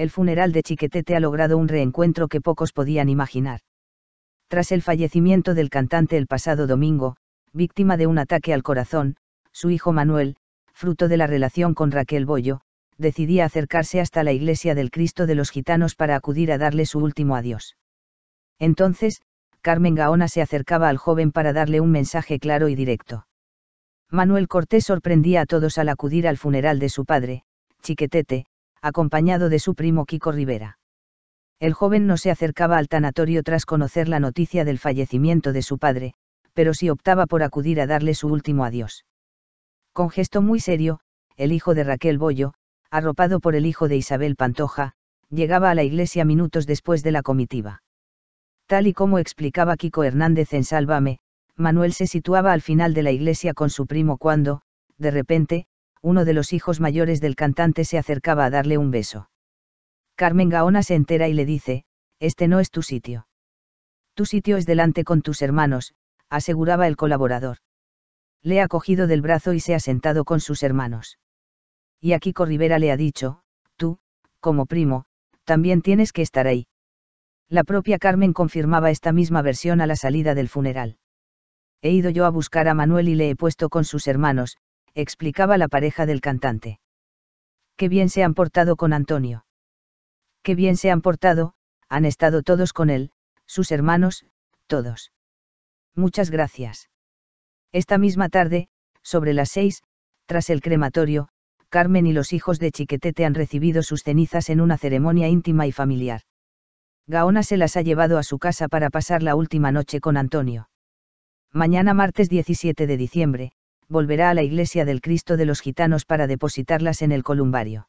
el funeral de Chiquetete ha logrado un reencuentro que pocos podían imaginar. Tras el fallecimiento del cantante el pasado domingo, víctima de un ataque al corazón, su hijo Manuel, fruto de la relación con Raquel Bollo, decidía acercarse hasta la iglesia del Cristo de los Gitanos para acudir a darle su último adiós. Entonces, Carmen Gaona se acercaba al joven para darle un mensaje claro y directo. Manuel Cortés sorprendía a todos al acudir al funeral de su padre, Chiquetete, acompañado de su primo Kiko Rivera. El joven no se acercaba al tanatorio tras conocer la noticia del fallecimiento de su padre, pero sí optaba por acudir a darle su último adiós. Con gesto muy serio, el hijo de Raquel Bollo, arropado por el hijo de Isabel Pantoja, llegaba a la iglesia minutos después de la comitiva. Tal y como explicaba Kiko Hernández en Sálvame, Manuel se situaba al final de la iglesia con su primo cuando, de repente, uno de los hijos mayores del cantante se acercaba a darle un beso. Carmen Gaona se entera y le dice, este no es tu sitio. Tu sitio es delante con tus hermanos, aseguraba el colaborador. Le ha cogido del brazo y se ha sentado con sus hermanos. Y aquí Kiko le ha dicho, tú, como primo, también tienes que estar ahí. La propia Carmen confirmaba esta misma versión a la salida del funeral. He ido yo a buscar a Manuel y le he puesto con sus hermanos, explicaba la pareja del cantante. Qué bien se han portado con Antonio. Qué bien se han portado, han estado todos con él, sus hermanos, todos. Muchas gracias. Esta misma tarde, sobre las seis, tras el crematorio, Carmen y los hijos de Chiquetete han recibido sus cenizas en una ceremonia íntima y familiar. Gaona se las ha llevado a su casa para pasar la última noche con Antonio. Mañana martes 17 de diciembre, volverá a la iglesia del Cristo de los Gitanos para depositarlas en el columbario.